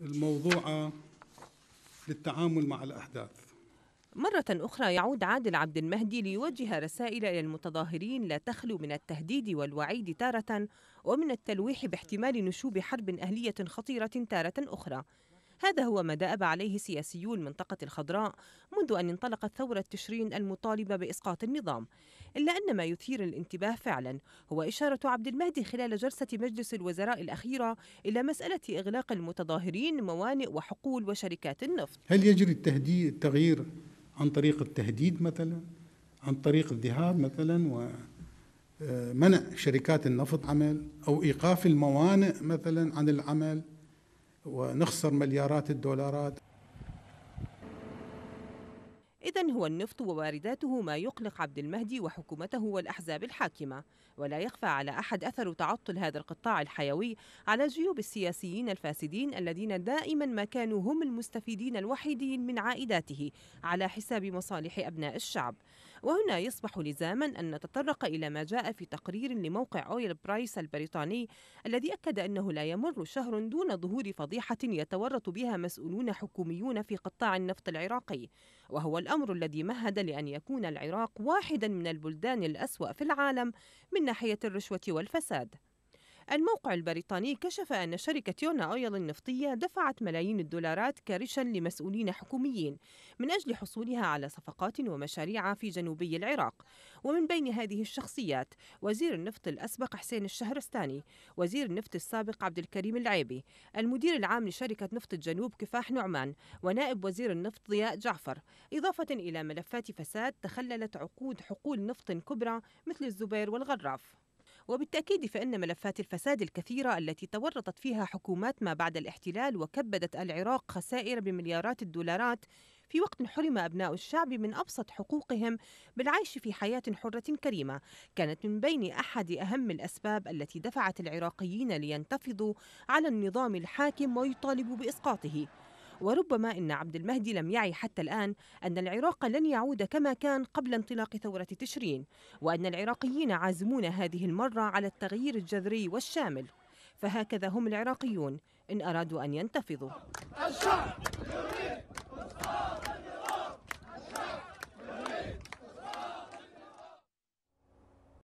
الموضوعة للتعامل مع الأحداث مرة أخرى يعود عادل عبد المهدي ليوجه رسائل إلى المتظاهرين لا تخلو من التهديد والوعيد تارة ومن التلويح باحتمال نشوب حرب أهلية خطيرة تارة أخرى هذا هو ما دأب عليه سياسيو المنطقة الخضراء منذ أن انطلقت ثورة تشرين المطالبة بإسقاط النظام إلا أن ما يثير الانتباه فعلا هو إشارة عبد المهدي خلال جلسة مجلس الوزراء الأخيرة إلى مسألة إغلاق المتظاهرين موانئ وحقول وشركات النفط هل يجري التهديد التغيير عن طريق التهديد مثلا عن طريق الذهاب مثلا و آه، منع شركات النفط عمل او ايقاف الموانئ مثلا عن العمل ونخسر مليارات الدولارات إذا هو النفط ووارداته ما يقلق عبد المهدي وحكومته والأحزاب الحاكمة ولا يخفى على أحد أثر تعطل هذا القطاع الحيوي على جيوب السياسيين الفاسدين الذين دائما ما كانوا هم المستفيدين الوحيدين من عائداته على حساب مصالح أبناء الشعب وهنا يصبح لزاما أن نتطرق إلى ما جاء في تقرير لموقع أويل برايس البريطاني الذي أكد أنه لا يمر شهر دون ظهور فضيحة يتورط بها مسؤولون حكوميون في قطاع النفط العراقي وهو الأمر الأمر الذي مهد لأن يكون العراق واحدا من البلدان الأسوأ في العالم من ناحية الرشوة والفساد الموقع البريطاني كشف أن شركة يونا أويل النفطية دفعت ملايين الدولارات كرشا لمسؤولين حكوميين من أجل حصولها على صفقات ومشاريع في جنوبي العراق ومن بين هذه الشخصيات وزير النفط الأسبق حسين الشهرستاني وزير النفط السابق عبد الكريم العيبي المدير العام لشركة نفط الجنوب كفاح نعمان ونائب وزير النفط ضياء جعفر إضافة إلى ملفات فساد تخللت عقود حقول نفط كبرى مثل الزبير والغراف وبالتأكيد فإن ملفات الفساد الكثيرة التي تورطت فيها حكومات ما بعد الاحتلال وكبدت العراق خسائر بمليارات الدولارات في وقت حرم أبناء الشعب من أبسط حقوقهم بالعيش في حياة حرة كريمة كانت من بين أحد أهم الأسباب التي دفعت العراقيين لينتفضوا على النظام الحاكم ويطالبوا بإسقاطه وربما أن عبد المهدي لم يعي حتى الآن أن العراق لن يعود كما كان قبل انطلاق ثورة تشرين وأن العراقيين عازمون هذه المرة على التغيير الجذري والشامل فهكذا هم العراقيون إن أرادوا أن ينتفضوا الشعب